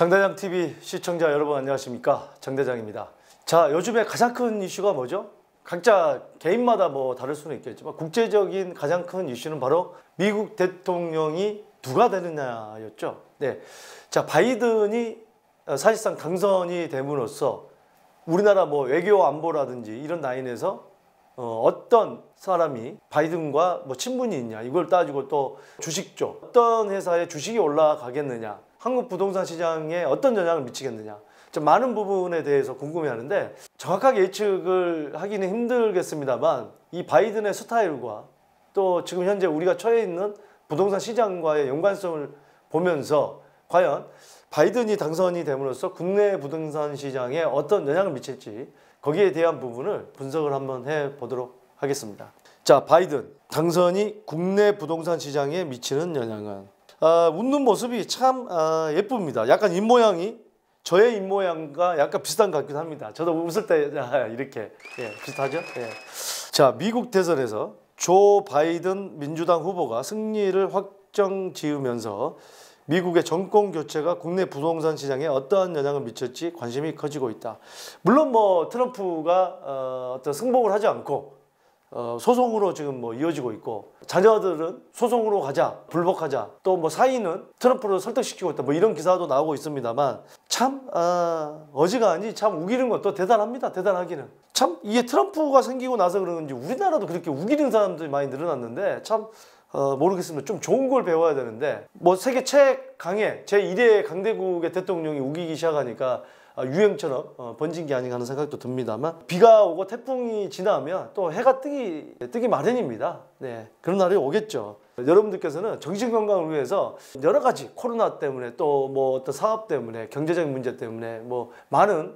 장대장 TV 시청자 여러분 안녕하십니까 장대장입니다 자 요즘에 가장 큰 이슈가 뭐죠 각자 개인마다 뭐 다를 수는 있겠지만 국제적인 가장 큰 이슈는 바로 미국 대통령이 누가 되느냐였죠 네자 바이든이 어, 사실상 당선이 됨으로써 우리나라 뭐 외교 안보라든지 이런 라인에서 어, 어떤 사람이 바이든과 뭐 친분이 있냐 이걸 따지고 또 주식 쪽 어떤 회사의 주식이 올라가겠느냐 한국 부동산 시장에 어떤 영향을 미치겠느냐 좀 많은 부분에 대해서 궁금해하는데 정확하게 예측을 하기는 힘들겠습니다만 이 바이든의 스타일과 또 지금 현재 우리가 처해 있는 부동산 시장과의 연관성을 보면서 과연 바이든이 당선이 됨으로써 국내 부동산 시장에 어떤 영향을 미칠지 거기에 대한 부분을 분석을 한번 해보도록 하겠습니다. 자 바이든 당선이 국내 부동산 시장에 미치는 영향은 아, 웃는 모습이 참 아, 예쁩니다. 약간 입모양이 저의 입모양과 약간 비슷한 것 같기도 합니다. 저도 웃을 때 아, 이렇게 예, 비슷하죠? 예. 자, 미국 대선에서 조 바이든 민주당 후보가 승리를 확정 지으면서 미국의 정권 교체가 국내 부동산 시장에 어떠한 영향을 미쳤지 관심이 커지고 있다. 물론 뭐 트럼프가 어, 어떤 승복을 하지 않고 어, 소송으로 지금 뭐 이어지고 있고 자녀들은 소송으로 가자 불복하자 또 뭐 사인은 트럼프를 설득시키고 있다 뭐 이런 기사도 나오고 있습니다만 참 아, 어지간히 참 우기는 것도 대단합니다 대단하기는 참 이게 트럼프가 생기고 나서 그런지 우리나라도 그렇게 우기는 사람들이 많이 늘어났는데 참 어, 모르겠습니다. 좀 좋은 걸 배워야 되는데 뭐 세계 최강의 제1의 강대국의 대통령이 우기기 시작하니까 아, 유행처럼 어, 번진 게 아닌가 하는 생각도 듭니다만 비가 오고 태풍이 지나면 또 해가 뜨기 뜨기 마련입니다. 네 그런 날이 오겠죠. 여러분들께서는 정신 건강을 위해서 여러 가지 코로나 때문에 또 뭐 어떤 사업 때문에 경제적인 문제 때문에 뭐 많은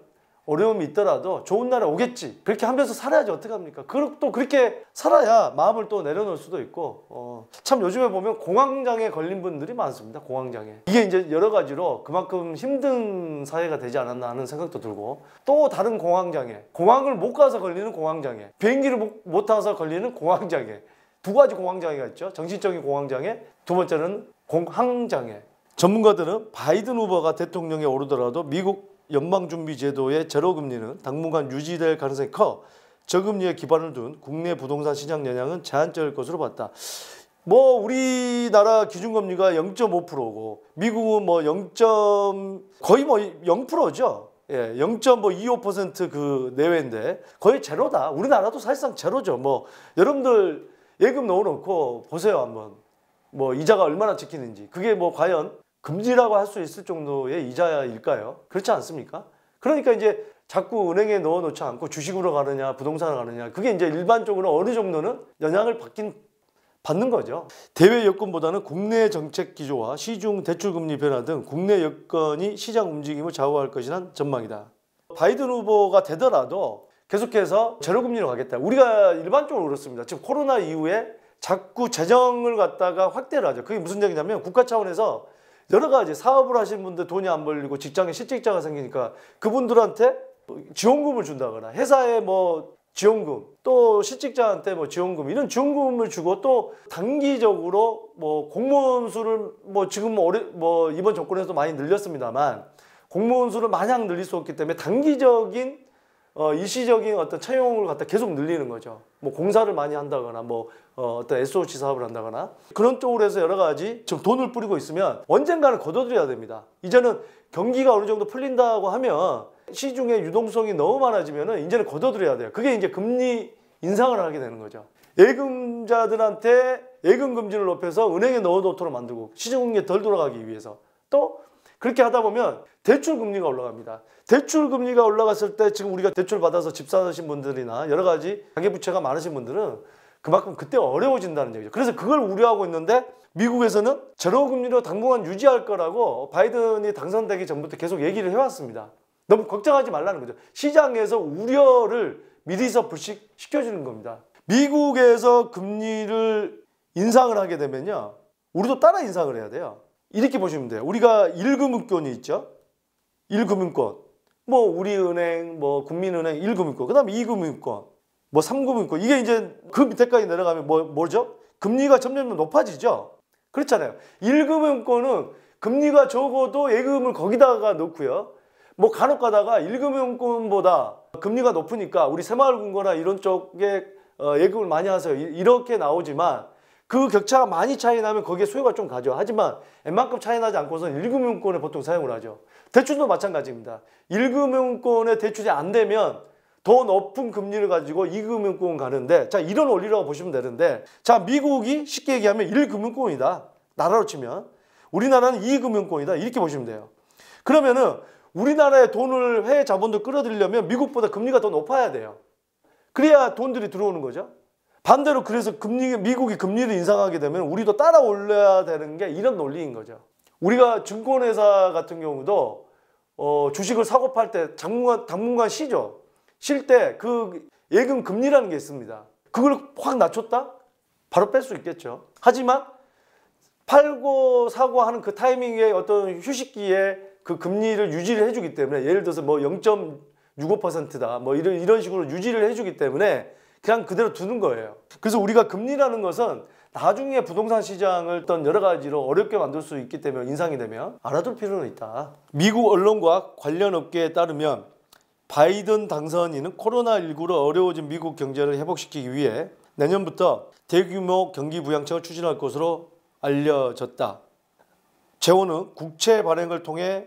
어려움이 있더라도 좋은 날에 오겠지 그렇게 하면서 살아야지 어떡합니까 또 그렇게 살아야 마음을 또 내려놓을 수도 있고 어, 참 요즘에 보면 공황장애 걸린 분들이 많습니다 공황장애 이게 이제 여러 가지로 그만큼 힘든 사회가 되지 않았나 하는 생각도 들고 또 다른 공황장애 공항을 못 가서 걸리는 공황장애 비행기를 못 타서 걸리는 공황장애 두 가지 공황장애가 있죠 정신적인 공황장애 두 번째는 공황장애 전문가들은 바이든 후보가 대통령에 오르더라도 미국 연방준비제도의 제로금리는 당분간 유지될 가능성이 커 저금리에 기반을 둔 국내 부동산 시장 영향은 제한적일 것으로 봤다. 뭐 우리나라 기준금리가 0.5%고 미국은 뭐 0. 거의 뭐 0%죠. 예, 0.25%그 뭐 내외인데 거의 제로다. 우리나라도 사실상 제로죠. 뭐 여러분들 예금 넣어놓고 보세요 한번. 뭐 이자가 얼마나 찍히는지. 그게 뭐 과연 금지라고 할 수 있을 정도의 이자일까요? 그렇지 않습니까? 그러니까 이제 자꾸 은행에 넣어놓지 않고 주식으로 가느냐 부동산을 가느냐 그게 이제 일반적으로 어느 정도는 영향을 받긴 받는 거죠. 대외 여건보다는 국내 정책 기조와 시중 대출 금리 변화 등 국내 여건이 시장 움직임을 좌우할 것이란 전망이다. 바이든 후보가 되더라도 계속해서 제로 금리로 가겠다. 우리가 일반적으로 그렇습니다. 지금 코로나 이후에 자꾸 재정을 갖다가 확대를 하죠. 그게 무슨 얘기냐면 국가 차원에서 여러 가지 사업을 하신 분들 돈이 안 벌리고 직장에 실직자가 생기니까 그분들한테 지원금을 준다거나 회사에 뭐 지원금 또 실직자한테 뭐 지원금 이런 지원금을 주고 또 단기적으로 뭐 공무원 수를 뭐 지금 어려 뭐 이번 정권에서 많이 늘렸습니다만 공무원 수를 마냥 늘릴 수 없기 때문에 단기적인 어, 일시적인 어떤 채용을 갖다 계속 늘리는 거죠. 뭐 공사를 많이 한다거나 뭐 어, 어떤 SOC 사업을 한다거나 그런 쪽으로 해서 여러 가지 지금 돈을 뿌리고 있으면 언젠가는 거둬들여야 됩니다. 이제는 경기가 어느 정도 풀린다고 하면 시중에 유동성이 너무 많아지면은 이제는 거둬들여야 돼요. 그게 이제 금리 인상을 하게 되는 거죠. 예금자들한테 예금 금지를 높여서 은행에 넣어놓도록 만들고 시중에 덜 돌아가기 위해서 또 그렇게 하다 보면 대출 금리가 올라갑니다. 대출 금리가 올라갔을 때 지금 우리가 대출 받아서 집 사신 분들이나 여러 가지 가계 부채가 많으신 분들은 그만큼 그때 어려워진다는 얘기죠. 그래서 그걸 우려하고 있는데 미국에서는 제로 금리로 당분간 유지할 거라고 바이든이 당선되기 전부터 계속 얘기를 해왔습니다. 너무 걱정하지 말라는 거죠. 시장에서 우려를 미리서 불식시켜주는 겁니다. 미국에서 금리를 인상을 하게 되면요. 우리도 따라 인상을 해야 돼요. 이렇게 보시면 돼요. 우리가 1금융권이 있죠. 1금융권. 뭐 우리은행, 뭐 국민은행 1금융권. 그 다음에 2금융권. 뭐 3금융권. 이게 이제 그 밑에까지 내려가면 뭐, 뭐죠? 금리가 점점 높아지죠. 그렇잖아요. 1금융권은 금리가 적어도 예금을 거기다가 넣고요. 뭐 간혹 가다가 1금융권보다 금리가 높으니까 우리 새마을금고나 이런 쪽에 어, 예금을 많이 하세요. 이렇게 나오지만 그 격차가 많이 차이 나면 거기에 수요가 좀 가죠. 하지만 웬만큼 차이 나지 않고서는 1금융권에 보통 사용을 하죠. 대출도 마찬가지입니다. 1금융권에 대출이 안 되면 더 높은 금리를 가지고 2금융권 가는데 자 이런 원리라고 보시면 되는데 자 미국이 쉽게 얘기하면 1금융권이다. 나라로 치면 우리나라는 2금융권이다. 이렇게 보시면 돼요. 그러면은 우리나라의 돈을 해외 자본도 끌어들이려면 미국보다 금리가 더 높아야 돼요. 그래야 돈들이 들어오는 거죠. 반대로 그래서 금리 미국이 금리를 인상하게 되면 우리도 따라 올려야 되는 게 이런 논리인 거죠. 우리가 증권회사 같은 경우도 어, 주식을 사고 팔 때 당분간, 당분간 쉬죠. 쉴 때 그 예금 금리라는 게 있습니다. 그걸 확 낮췄다? 바로 뺄 수 있겠죠. 하지만 팔고 사고 하는 그 타이밍에 어떤 휴식기에 그 금리를 유지를 해주기 때문에 예를 들어서 뭐 0.65%다 뭐 이런, 이런 식으로 유지를 해주기 때문에 그냥 그대로 두는 거예요. 그래서 우리가 금리라는 것은 나중에 부동산 시장을 어떤 여러 가지로 어렵게 만들 수 있기 때문에 인상이 되면 알아둘 필요는 있다. 미국 언론과 관련 업계에 따르면 바이든 당선인은 코로나19로 어려워진 미국 경제를 회복시키기 위해 내년부터 대규모 경기 부양책을 추진할 것으로 알려졌다. 재원은 국채 발행을 통해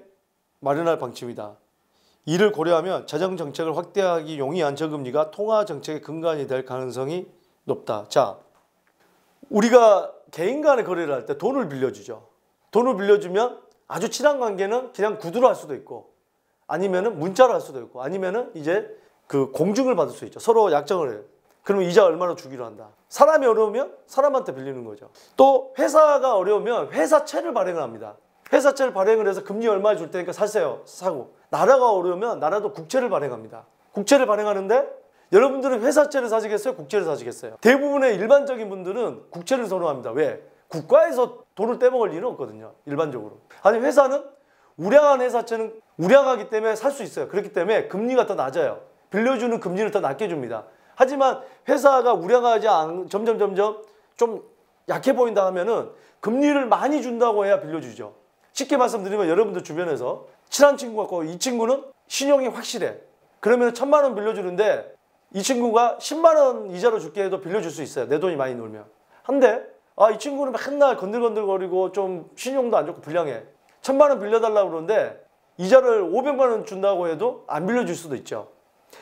마련할 방침이다. 이를 고려하면 재정 정책을 확대하기 용이한 저금리가 통화 정책의 근간이 될 가능성이 높다. 자, 우리가 개인 간의 거래를 할 때 돈을 빌려주죠. 돈을 빌려주면 아주 친한 관계는 그냥 구두로 할 수도 있고 아니면은 문자로 할 수도 있고 아니면은 이제 그 공증을 받을 수 있죠. 서로 약정을 해요. 그러면 이자 얼마나 주기로 한다. 사람이 어려우면 사람한테 빌리는 거죠. 또 회사가 어려우면 회사채를 발행을 합니다. 회사채를 발행을 해서 금리 얼마 줄 테니까 사세요. 사고. 나라가 어려우면 나라도 국채를 발행합니다. 국채를 발행하는데 여러분들은 회사채를 사시겠어요? 국채를 사시겠어요? 대부분의 일반적인 분들은 국채를 선호합니다. 왜? 국가에서 돈을 떼먹을 일은 없거든요. 일반적으로. 아니 회사는 우량한 회사채는 우량하기 때문에 살 수 있어요. 그렇기 때문에 금리가 더 낮아요. 빌려주는 금리를 더 낮게 줍니다. 하지만 회사가 우량하지 않 점점 점점 좀 약해 보인다 하면은 금리를 많이 준다고 해야 빌려주죠. 쉽게 말씀드리면 여러분들 주변에서 친한 친구 같고 이 친구는 신용이 확실해. 그러면 천만 원 빌려주는데 이 친구가 10만 원 이자로 줄게 해도 빌려줄 수 있어요. 내 돈이 많이 놀면. 한데 아 이 친구는 맨날 건들건들거리고 좀 신용도 안 좋고 불량해. 천만 원 빌려달라고 그러는데 이자를 500만 원 준다고 해도 안 빌려줄 수도 있죠.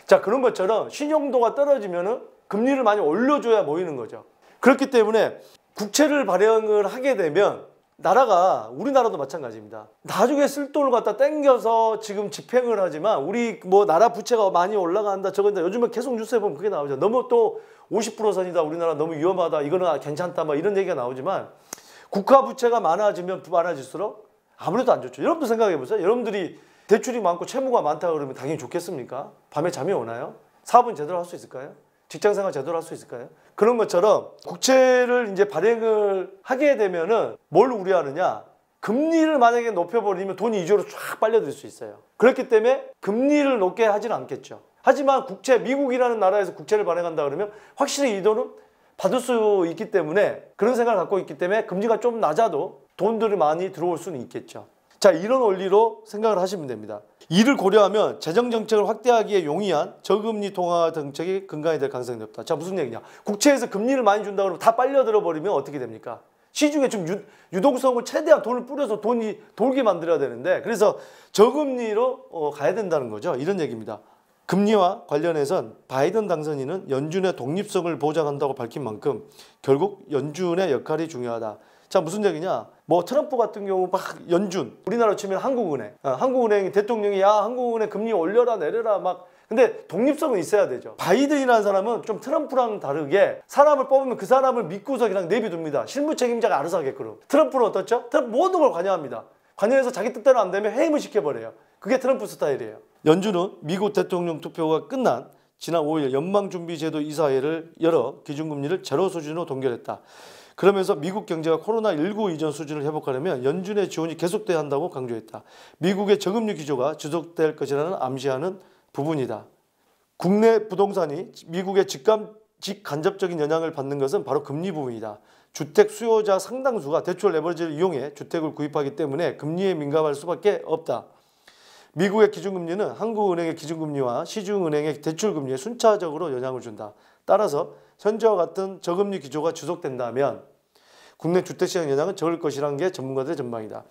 자 그런 것처럼 신용도가 떨어지면 은 금리를 많이 올려줘야 모이는 거죠. 그렇기 때문에 국채를 발행을 하게 되면 나라가 우리나라도 마찬가지입니다. 나중에 쓸 돈을 갖다 땡겨서 지금 집행을 하지만 우리 뭐 나라 부채가 많이 올라간다 저건다 요즘에 계속 뉴스에 보면 그게 나오죠. 너무 또50% 선이다 우리나라 너무 위험하다 이거는 아, 괜찮다 막 이런 얘기가 나오지만 국가 부채가 많아지면 많아질수록 아무래도 안 좋죠. 여러분도 생각해 보세요. 여러분들이 대출이 많고 채무가 많다 그러면 당연히 좋겠습니까? 밤에 잠이 오나요? 사업은 제대로 할 수 있을까요? 직장생활 제대로 할 수 있을까요? 그런 것처럼 국채를 이제 발행을 하게 되면은 뭘 우려하느냐? 금리를 만약에 높여버리면 돈이 이주로쫙 빨려들 수 있어요. 그렇기 때문에 금리를 높게 하지는 않겠죠. 하지만 국채, 미국이라는 나라에서 국채를 발행한다 그러면 확실히 이 돈은 받을 수 있기 때문에 그런 생각을 갖고 있기 때문에 금리가 좀 낮아도 돈들이 많이 들어올 수는 있겠죠. 자, 이런 원리로 생각을 하시면 됩니다. 이를 고려하면 재정 정책을 확대하기에 용이한 저금리 통화 정책이 근간이 될 가능성이 높다. 자 무슨 얘기냐? 국채에서 금리를 많이 준다 고하면다 빨려들어 버리면 어떻게 됩니까? 시중에 좀 유, 동성을 최대한 돈을 뿌려서 돈이 돌게 만들어야 되는데 그래서 저금리로 어, 가야 된다는 거죠. 이런 얘기입니다. 금리와 관련해선 바이든 당선인은 연준의 독립성을 보장한다고 밝힌 만큼 결국 연준의 역할이 중요하다. 자 무슨 얘기냐 뭐 트럼프 같은 경우 막 연준 우리나라 치면 한국은행 어, 한국은행 대통령이 야 한국은행 금리 올려라 내려라 막 근데 독립성은 있어야 되죠 바이든이라는 사람은 좀 트럼프랑 다르게 사람을 뽑으면 그 사람을 믿고서 그냥 내비둡니다 실무 책임자가 알아서 하게끔 트럼프는 어떻죠? 트럼프 모든 걸 관여합니다 관여해서 자기 뜻대로 안 되면 해임을 시켜버려요 그게 트럼프 스타일이에요 연준은 미국 대통령 투표가 끝난 지난 5일 연방준비제도 이사회를 열어 기준금리를 제로 수준으로 동결했다 그러면서 미국 경제가 코로나19 이전 수준을 회복하려면 연준의 지원이 계속돼야 한다고 강조했다. 미국의 저금리 기조가 지속될 것이라는 암시하는 부분이다. 국내 부동산이 미국의 직감, 직간접적인 영향을 받는 것은 바로 금리 부분이다. 주택 수요자 상당수가 대출 레버리지를 이용해 주택을 구입하기 때문에 금리에 민감할 수밖에 없다. 미국의 기준금리는 한국은행의 기준금리와 시중은행의 대출금리에 순차적으로 영향을 준다. 따라서 현재와 같은 저금리 기조가 지속된다면 국내 주택시장 영향은 적을 것이란게 전문가들의 전망이다.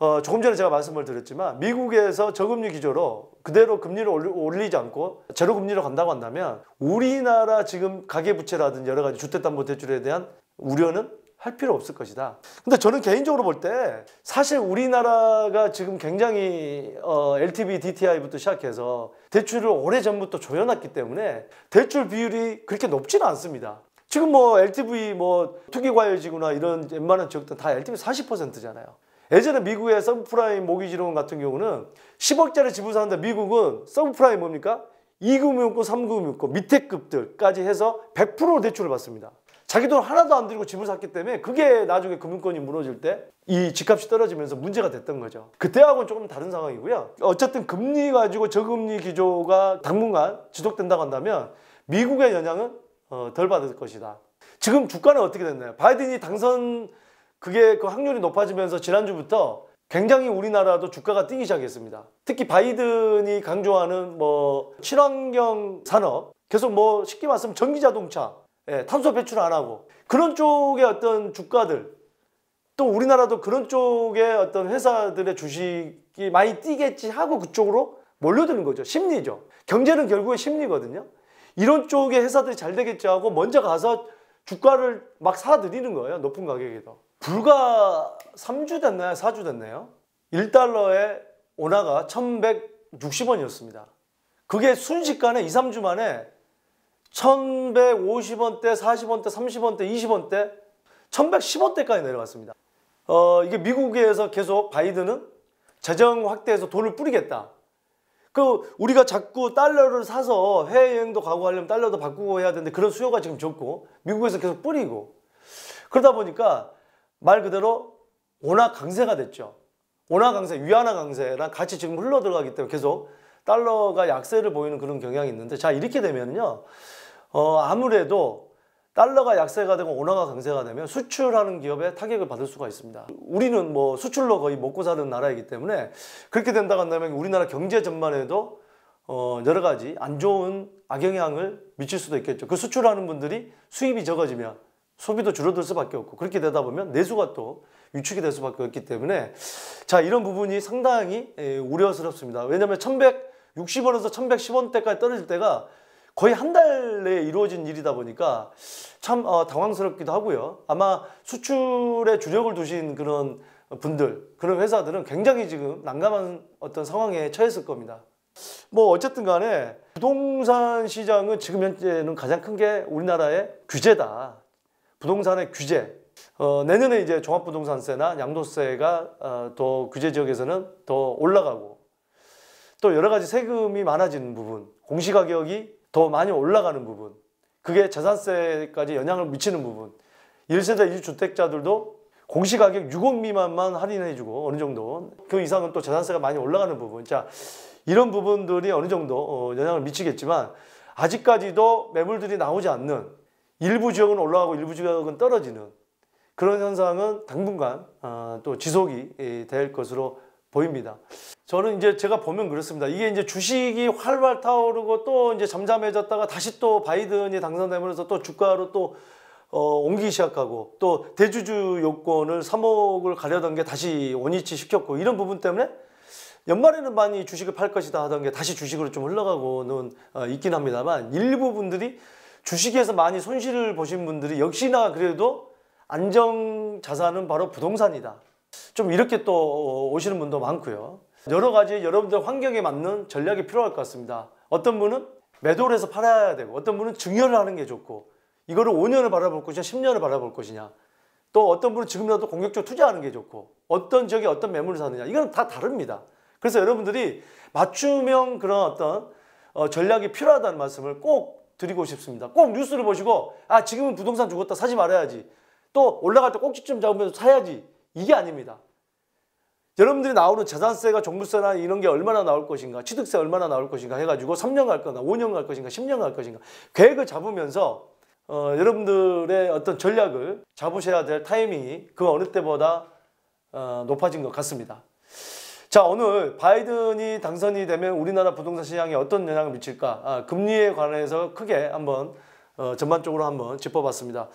어, 조금 전에 제가 말씀을 드렸지만 미국에서 저금리 기조로 그대로 금리를 올리지 않고 제로금리로 간다고 한다면 우리나라 지금 가계부채라든지 여러 가지 주택담보대출에 대한 우려는 할 필요 없을 것이다. 근데 저는 개인적으로 볼 때 사실 우리나라가 지금 굉장히 어, LTV, DTI부터 시작해서 대출을 오래전부터 조여놨기 때문에 대출 비율이 그렇게 높지는 않습니다. 지금 뭐 LTV 뭐 투기과열지구나 이런 웬만한 지역들다 LTV 40%잖아요. 예전에 미국의 서브프라임 모기지론 같은 경우는 10억짜리 집을 사는데 미국은 서브프라임 뭡니까? 2금융권, 3금융권 밑에 급들까지 해서 100% 대출을 받습니다. 자기 돈 하나도 안 들고 집을 샀기 때문에 그게 나중에 금융권이 무너질 때 이 집값이 떨어지면서 문제가 됐던 거죠. 그때하고는 조금 다른 상황이고요. 어쨌든 금리 가지고 저금리 기조가 당분간 지속된다고 한다면 미국의 영향은 어, 덜 받을 것이다. 지금 주가는 어떻게 됐나요? 바이든이 당선 그게 그 확률이 높아지면서 지난주부터 굉장히 우리나라도 주가가 뛰기 시작했습니다. 특히 바이든이 강조하는 뭐 친환경 산업 계속 뭐 쉽게 말하면 전기자동차 예, 탄소 배출 안 하고 그런 쪽의 어떤 주가들 또 우리나라도 그런 쪽의 어떤 회사들의 주식이 많이 뛰겠지 하고 그쪽으로 몰려드는 거죠. 심리죠. 경제는 결국에 심리거든요. 이런 쪽의 회사들이 잘 되겠지 하고 먼저 가서 주가를 막 사들이는 거예요. 높은 가격에도. 불과 3주 됐나요? 4주 됐나요? 1달러에 오나가 1160원이었습니다. 그게 순식간에 2, 3주 만에 1150원대, 40원대, 30원대, 20원대, 1110원대까지 내려갔습니다. 어, 이게 미국에서 계속 바이든은 재정 확대해서 돈을 뿌리겠다. 그 우리가 자꾸 달러를 사서 해외여행도 가고 하려면 달러도 바꾸고 해야 되는데 그런 수요가 지금 적고 미국에서 계속 뿌리고 그러다 보니까 말 그대로 원화 강세가 됐죠. 원화 강세, 위안화 강세랑 같이 지금 흘러들어가기 때문에 계속 달러가 약세를 보이는 그런 경향이 있는데 자 이렇게 되면요. 어, 아무래도 달러가 약세가 되고 원화가 강세가 되면 수출하는 기업에 타격을 받을 수가 있습니다. 우리는 뭐 수출로 거의 먹고 사는 나라이기 때문에 그렇게 된다고 한다면 우리나라 경제 전반에도 어, 여러 가지 안 좋은 악영향을 미칠 수도 있겠죠. 그 수출하는 분들이 수입이 적어지면 소비도 줄어들 수밖에 없고 그렇게 되다 보면 내수가 또 위축이 될 수밖에 없기 때문에 자 이런 부분이 상당히 우려스럽습니다. 왜냐하면 1160원에서 1110원대까지 떨어질 때가 거의 한 달 내에 이루어진 일이다 보니까 참 어, 당황스럽기도 하고요. 아마 수출에 주력을 두신 그런 분들, 그런 회사들은 굉장히 지금 난감한 어떤 상황에 처했을 겁니다. 뭐 어쨌든 간에 부동산 시장은 지금 현재는 가장 큰 게 우리나라의 규제다. 부동산의 규제. 어, 내년에 이제 종합부동산세나 양도세가 어, 더 규제 지역에서는 더 올라가고 또 여러 가지 세금이 많아지는 부분, 공시가격이 더 많이 올라가는 부분 그게 재산세까지 영향을 미치는 부분 1세대 2주택자들도 공시가격 6억 미만만 할인해주고 어느 정도 그 이상은 또 재산세가 많이 올라가는 부분 자 이런 부분들이 어느 정도 어, 영향을 미치겠지만 아직까지도 매물들이 나오지 않는 일부 지역은 올라가고 일부 지역은 떨어지는 그런 현상은 당분간 아, 또 지속이 될 것으로 보입니다. 저는 이제 제가 보면 그렇습니다. 이게 이제 주식이 활발 타오르고 또 이제 잠잠해졌다가 다시 또 바이든이 당선되면서 또 주가로 또 어, 옮기기 시작하고 또 대주주 요건을 3억을 가려던 게 다시 원위치 시켰고 이런 부분 때문에 연말에는 많이 주식을 팔 것이다 하던 게 다시 주식으로 좀 흘러가고는 어, 있긴 합니다만 일부 분들이 주식에서 많이 손실을 보신 분들이 역시나 그래도 안정 자산은 바로 부동산이다. 좀 이렇게 또 오시는 분도 많고요. 여러 가지 여러분들 환경에 맞는 전략이 필요할 것 같습니다. 어떤 분은 매도를 해서 팔아야 되고 어떤 분은 증여를 하는 게 좋고 이거를 5년을 바라볼 것이냐 10년을 바라볼 것이냐 또 어떤 분은 지금이라도 공격적으로 투자하는 게 좋고 어떤 지역에 어떤 매물을 사느냐 이건 다 다릅니다. 그래서 여러분들이 맞춤형 그런 어떤 어, 전략이 필요하다는 말씀을 꼭 드리고 싶습니다. 꼭 뉴스를 보시고 아 지금은 부동산 죽었다 사지 말아야지 또 올라갈 때 꼭지 좀 잡으면 사야지 이게 아닙니다. 여러분들이 나오는 재산세가 종부세나 이런 게 얼마나 나올 것인가 취득세 얼마나 나올 것인가 해가지고 3년 갈 거나 5년 갈 것인가 10년 갈 것인가 계획을 잡으면서 어, 여러분들의 어떤 전략을 잡으셔야 될 타이밍이 그 어느 때보다 어, 높아진 것 같습니다. 자 오늘 바이든이 당선이 되면 우리나라 부동산 시장에 어떤 영향을 미칠까 아, 금리에 관해서 크게 한번 어, 전반적으로 한번 짚어봤습니다.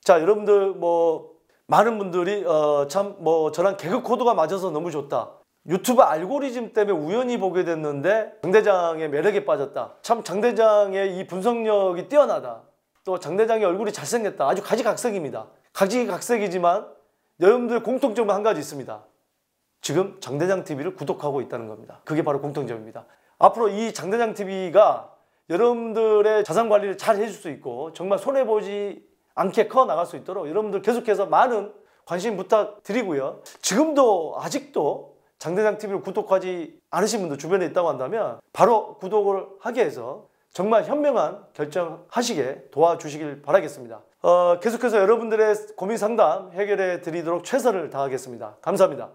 자 여러분들 뭐 많은 분들이 어, 참 뭐 저랑 개그 코드가 맞아서 너무 좋다. 유튜브 알고리즘 때문에 우연히 보게 됐는데 장대장의 매력에 빠졌다. 참 장대장의 이 분석력이 뛰어나다. 또 장대장의 얼굴이 잘생겼다. 아주 가지각색입니다. 가지각색이지만 여러분들 공통점은 한 가지 있습니다. 지금 장대장TV를 구독하고 있다는 겁니다. 그게 바로 공통점입니다. 앞으로 이 장대장TV가 여러분들의 자산관리를 잘 해줄 수 있고 정말 손해보지 않게 커 나갈 수 있도록 여러분들 계속해서 많은 관심 부탁드리고요. 지금도 아직도 장대장 TV를 구독하지 않으신 분들 주변에 있다고 한다면 바로 구독을 하게 해서 정말 현명한 결정하시게 도와주시길 바라겠습니다. 어, 계속해서 여러분들의 고민 상담 해결해 드리도록 최선을 다하겠습니다. 감사합니다.